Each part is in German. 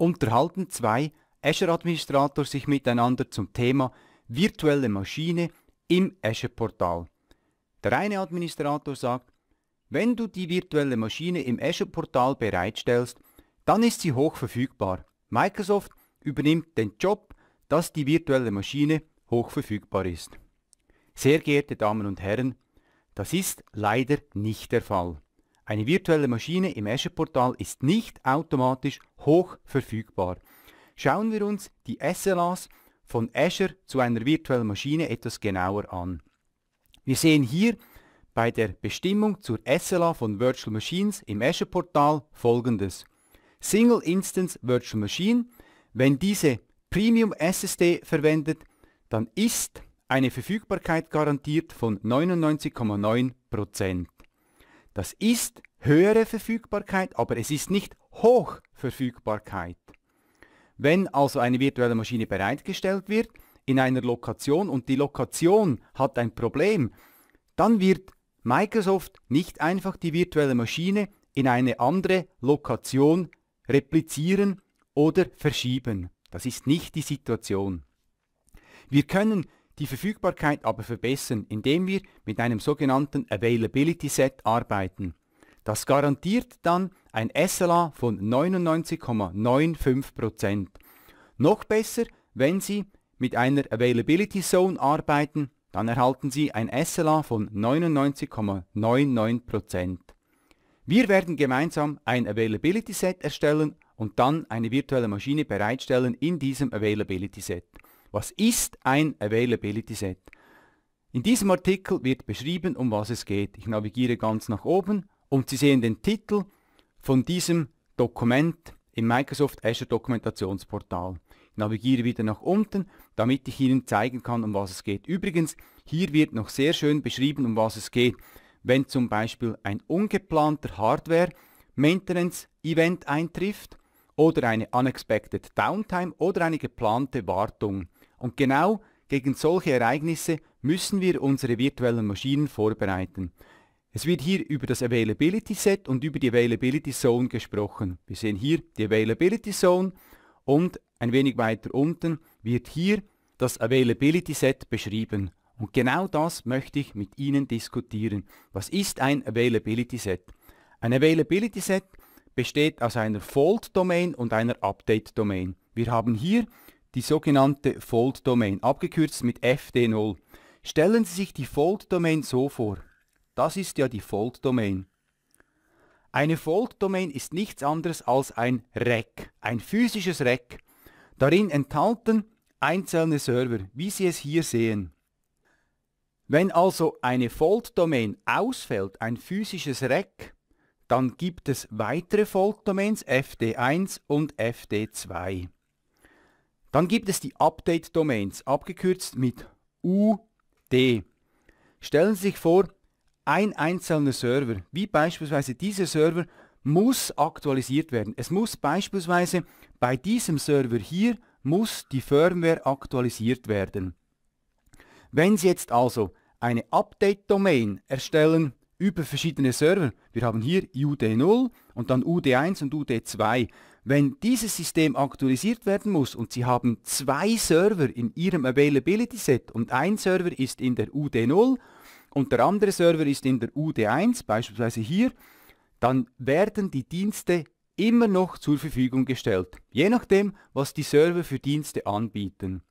unterhalten zwei Azure-Administrator sich miteinander zum Thema virtuelle Maschine im Azure-Portal. Der eine Administrator sagt, wenn du die virtuelle Maschine im Azure-Portal bereitstellst, dann ist sie hoch verfügbar. Microsoft übernimmt den Job, dass die virtuelle Maschine hoch verfügbar ist. Sehr geehrte Damen und Herren, das ist leider nicht der Fall. Eine virtuelle Maschine im Azure Portal ist nicht automatisch hoch verfügbar. Schauen wir uns die SLAs von Azure zu einer virtuellen Maschine etwas genauer an. Wir sehen hier bei der Bestimmung zur SLA von Virtual Machines im Azure Portal folgendes. Single Instance Virtual Machine, wenn diese Premium SSD verwendet, dann ist eine Verfügbarkeit garantiert von 99,9%. Das ist höhere Verfügbarkeit, aber es ist nicht Hochverfügbarkeit. Wenn also eine virtuelle Maschine bereitgestellt wird in einer Lokation und die Lokation hat ein Problem, dann wird Microsoft nicht einfach die virtuelle Maschine in eine andere Lokation replizieren oder verschieben. Das ist nicht die Situation. Wir können die Verfügbarkeit aber verbessern, indem wir mit einem sogenannten Availability Set arbeiten. Das garantiert dann ein SLA von 99,95%. Noch besser, wenn Sie mit einer Availability Zone arbeiten, dann erhalten Sie ein SLA von 99,99%. Wir werden gemeinsam ein Availability Set erstellen und dann eine virtuelle Maschine bereitstellen in diesem Availability Set. Was ist ein Availability Set? In diesem Artikel wird beschrieben, um was es geht. Ich navigiere ganz nach oben und Sie sehen den Titel von diesem Dokument im Microsoft Azure Dokumentationsportal. Ich navigiere wieder nach unten, damit ich Ihnen zeigen kann, um was es geht. Übrigens, hier wird noch sehr schön beschrieben, um was es geht, wenn zum Beispiel ein ungeplanter Hardware Maintenance Event eintrifft oder eine Unexpected Downtime oder eine geplante Wartung. Und genau gegen solche Ereignisse müssen wir unsere virtuellen Maschinen vorbereiten. Es wird hier über das Availability Set und über die Availability Zone gesprochen. Wir sehen hier die Availability Zone und ein wenig weiter unten wird hier das Availability Set beschrieben. Und genau das möchte ich mit Ihnen diskutieren. Was ist ein Availability Set? Ein Availability Set besteht aus einer Fold-Domain und einer Update-Domain. Wir haben hier die sogenannte Fold Domain, abgekürzt mit FD0. Stellen Sie sich die Fold Domain so vor. Das ist ja die Fold Domain. Eine Fold Domain ist nichts anderes als ein Rack, ein physisches Rack. Darin enthalten einzelne Server, wie Sie es hier sehen. Wenn also eine Fold Domain ausfällt, ein physisches Rack, dann gibt es weitere Fold Domains FD1 und FD2. Dann gibt es die Update Domains, abgekürzt mit UD. Stellen Sie sich vor, ein einzelner Server, wie beispielsweise dieser Server, muss aktualisiert werden. Es muss beispielsweise bei diesem Server hier, muss die Firmware aktualisiert werden. Wenn Sie jetzt also eine Update-Domain erstellen über verschiedene Server, wir haben hier UD0 und dann UD1 und UD2, wenn dieses System aktualisiert werden muss und Sie haben zwei Server in Ihrem Availability Set und ein Server ist in der UD0 und der andere Server ist in der UD1, beispielsweise hier, dann werden die Dienste immer noch zur Verfügung gestellt, je nachdem, was die Server für Dienste anbieten.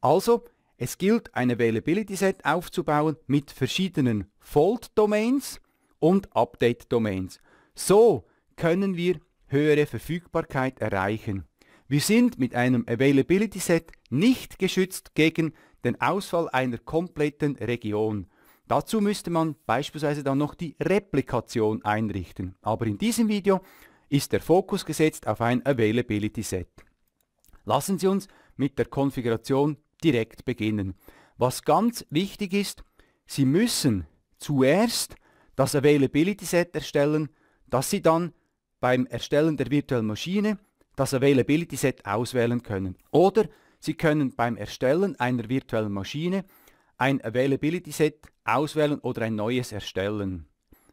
Also, es gilt ein Availability Set aufzubauen mit verschiedenen Fold Domains und Update Domains. So können wir höhere Verfügbarkeit erreichen. Wir sind mit einem Availability Set nicht geschützt gegen den Ausfall einer kompletten Region. Dazu müsste man beispielsweise dann noch die Replikation einrichten. Aber in diesem Video ist der Fokus gesetzt auf ein Availability Set. Lassen Sie uns mit der Konfiguration direkt beginnen. Was ganz wichtig ist, Sie müssen zuerst das Availability Set erstellen, das Sie dann beim Erstellen der virtuellen Maschine das Availability Set auswählen können. Oder Sie können beim Erstellen einer virtuellen Maschine ein Availability Set auswählen oder ein neues erstellen.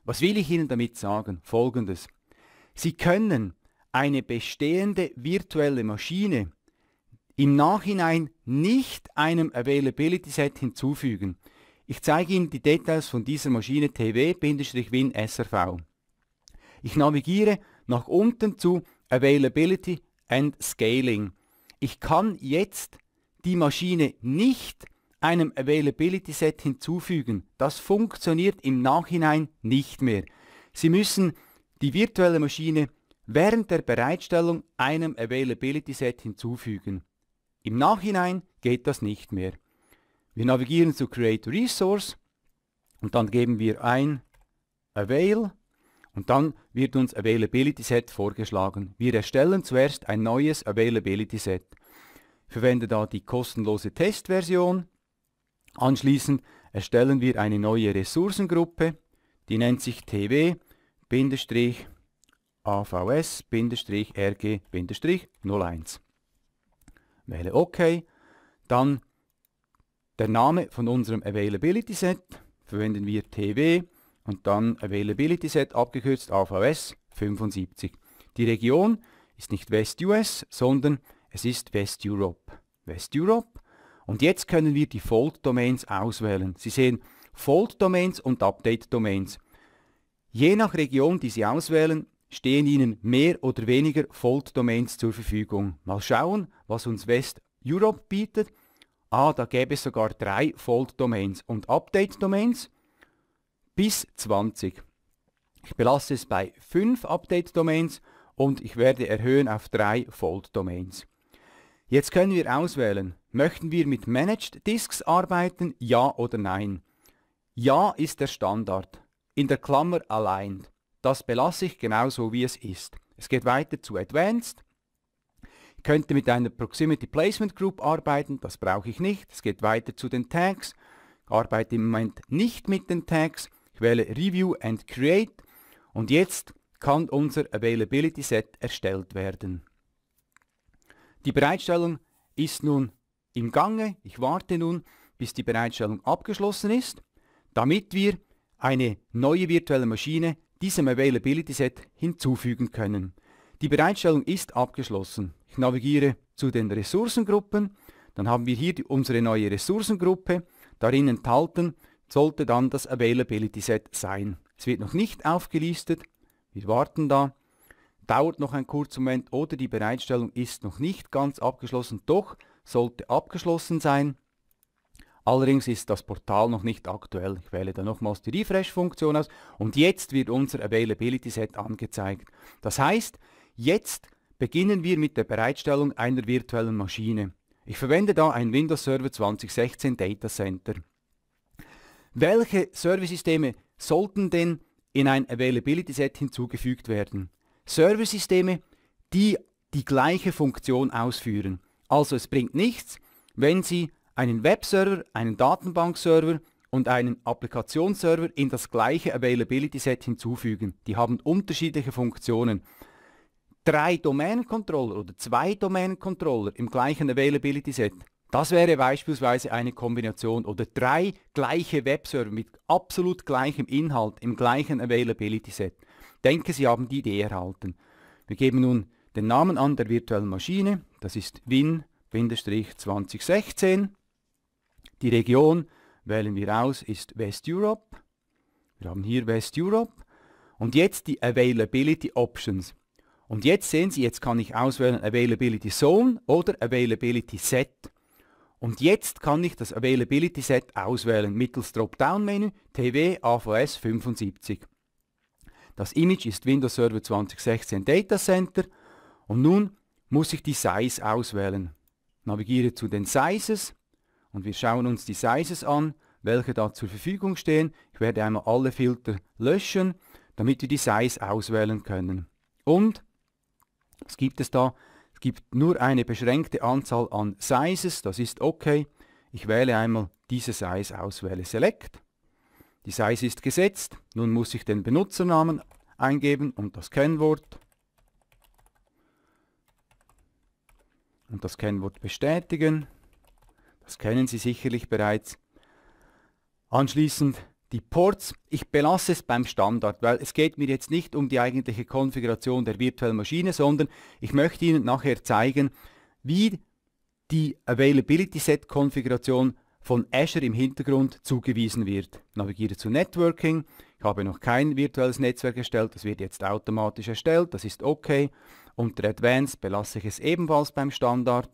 Was will ich Ihnen damit sagen? Folgendes. Sie können eine bestehende virtuelle Maschine im Nachhinein nicht einem Availability Set hinzufügen. Ich zeige Ihnen die Details von dieser Maschine TW-WinSRV. Ich navigiere nach unten zu Availability and Scaling. Ich kann jetzt die Maschine nicht einem Availability Set hinzufügen. Das funktioniert im Nachhinein nicht mehr. Sie müssen die virtuelle Maschine während der Bereitstellung einem Availability Set hinzufügen. Im Nachhinein geht das nicht mehr. Wir navigieren zu Create Resource und dann geben wir ein Avail und dann wird uns Availability Set vorgeschlagen. Wir erstellen zuerst ein neues Availability Set. Ich verwende da die kostenlose Testversion. Anschließend erstellen wir eine neue Ressourcengruppe. Die nennt sich tw-avs-rg-01. Wähle OK. Dann der Name von unserem Availability Set. Verwenden wir tw-avs und dann Availability Set abgekürzt AVS 75. Die Region ist nicht West US, sondern es ist West Europe. West Europe. Und jetzt können wir die Fold Domains auswählen. Sie sehen Fold Domains und Update Domains. Je nach Region, die Sie auswählen, stehen Ihnen mehr oder weniger Fold Domains zur Verfügung. Mal schauen, was uns West Europe bietet. Ah, da gäbe es sogar drei Fold Domains und Update Domains bis 20. Ich belasse es bei 5 Update-Domains und ich werde erhöhen auf 3 Fold-Domains. Jetzt können wir auswählen, möchten wir mit Managed Disks arbeiten, ja oder nein. Ja ist der Standard, in der Klammer allein. Das belasse ich genauso wie es ist. Es geht weiter zu Advanced. Ich könnte mit einer Proximity Placement Group arbeiten, das brauche ich nicht. Es geht weiter zu den Tags. Ich arbeite im Moment nicht mit den Tags wähle Review and Create und jetzt kann unser Availability Set erstellt werden. Die Bereitstellung ist nun im Gange. Ich warte nun, bis die Bereitstellung abgeschlossen ist, damit wir eine neue virtuelle Maschine diesem Availability Set hinzufügen können. Die Bereitstellung ist abgeschlossen. Ich navigiere zu den Ressourcengruppen. Dann haben wir hier unsere neue Ressourcengruppe. Darin enthalten sollte dann das Availability Set sein. Es wird noch nicht aufgelistet, wir warten da, dauert noch einen kurzen Moment oder die Bereitstellung ist noch nicht ganz abgeschlossen, doch sollte abgeschlossen sein. Allerdings ist das Portal noch nicht aktuell. Ich wähle dann nochmals die Refresh-Funktion aus und jetzt wird unser Availability Set angezeigt. Das heißt, jetzt beginnen wir mit der Bereitstellung einer virtuellen Maschine. Ich verwende da ein Windows Server 2016 Data Center welche Servicesysteme sollten denn in ein Availability Set hinzugefügt werden? Servicesysteme, die die gleiche Funktion ausführen. Also es bringt nichts, wenn Sie einen Webserver, einen Datenbankserver und einen Applikationsserver in das gleiche Availability Set hinzufügen. Die haben unterschiedliche Funktionen. Drei Domain-Controller oder zwei Domain-Controller im gleichen Availability Set das wäre beispielsweise eine Kombination oder drei gleiche Webserver mit absolut gleichem Inhalt im gleichen Availability Set. Denke, Sie haben die Idee erhalten. Wir geben nun den Namen an der virtuellen Maschine, das ist Win-2016. Die Region wählen wir aus, ist West Europe. Wir haben hier West Europe und jetzt die Availability Options. Und jetzt sehen Sie, jetzt kann ich auswählen Availability Zone oder Availability Set. Und jetzt kann ich das Availability Set auswählen mittels Dropdown-Menü TW AVS 75. Das Image ist Windows Server 2016 Data Center und nun muss ich die Size auswählen. Navigiere zu den Sizes und wir schauen uns die Sizes an, welche da zur Verfügung stehen. Ich werde einmal alle Filter löschen, damit wir die Size auswählen können. Und es gibt es da? gibt nur eine beschränkte Anzahl an Sizes, das ist okay. Ich wähle einmal diese Size aus, wähle Select. Die Size ist gesetzt, nun muss ich den Benutzernamen eingeben und das Kennwort. Und das Kennwort bestätigen. Das kennen Sie sicherlich bereits. Anschließend die Ports. Ich belasse es beim Standard, weil es geht mir jetzt nicht um die eigentliche Konfiguration der virtuellen Maschine, sondern ich möchte Ihnen nachher zeigen, wie die Availability Set Konfiguration von Azure im Hintergrund zugewiesen wird. Navigiere zu Networking. Ich habe noch kein virtuelles Netzwerk erstellt, das wird jetzt automatisch erstellt, das ist okay. Unter Advanced belasse ich es ebenfalls beim Standard.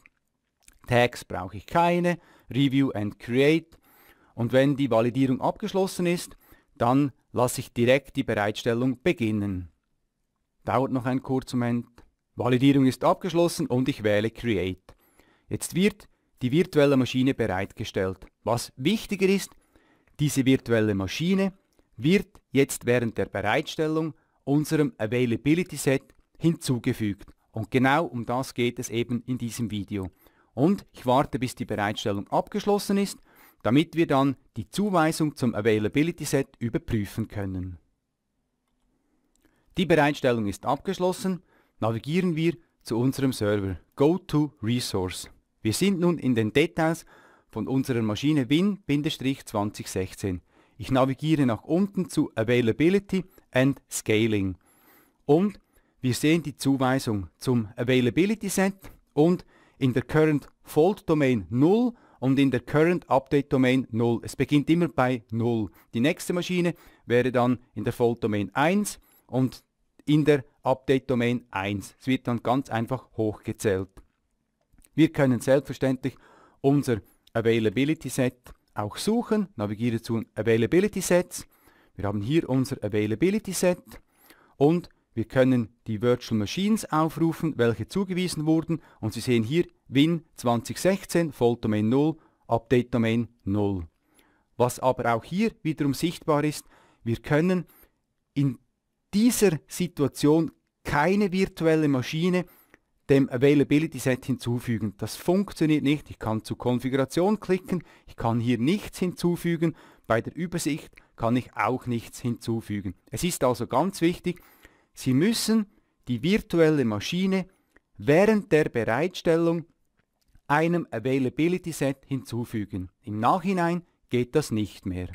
Tags brauche ich keine. Review and Create und wenn die Validierung abgeschlossen ist, dann lasse ich direkt die Bereitstellung beginnen. Dauert noch ein kurzer Moment. Validierung ist abgeschlossen und ich wähle Create. Jetzt wird die virtuelle Maschine bereitgestellt. Was wichtiger ist, diese virtuelle Maschine wird jetzt während der Bereitstellung unserem Availability Set hinzugefügt. Und genau um das geht es eben in diesem Video. Und ich warte bis die Bereitstellung abgeschlossen ist damit wir dann die Zuweisung zum Availability Set überprüfen können. Die Bereitstellung ist abgeschlossen, navigieren wir zu unserem Server GoToResource. Wir sind nun in den Details von unserer Maschine Win-2016. Ich navigiere nach unten zu Availability and Scaling und wir sehen die Zuweisung zum Availability Set und in der Current Fold Domain 0 und in der Current Update Domain 0. Es beginnt immer bei 0. Die nächste Maschine wäre dann in der Fold Domain 1 und in der Update Domain 1. Es wird dann ganz einfach hochgezählt. Wir können selbstverständlich unser Availability Set auch suchen. Navigiere zu Availability Sets. Wir haben hier unser Availability Set und wir können die Virtual Machines aufrufen, welche zugewiesen wurden und Sie sehen hier Win 2016, Fault Domain 0, Update Domain 0. Was aber auch hier wiederum sichtbar ist, wir können in dieser Situation keine virtuelle Maschine dem Availability Set hinzufügen. Das funktioniert nicht. Ich kann zu Konfiguration klicken, ich kann hier nichts hinzufügen. Bei der Übersicht kann ich auch nichts hinzufügen. Es ist also ganz wichtig, Sie müssen die virtuelle Maschine während der Bereitstellung einem Availability Set hinzufügen. Im Nachhinein geht das nicht mehr.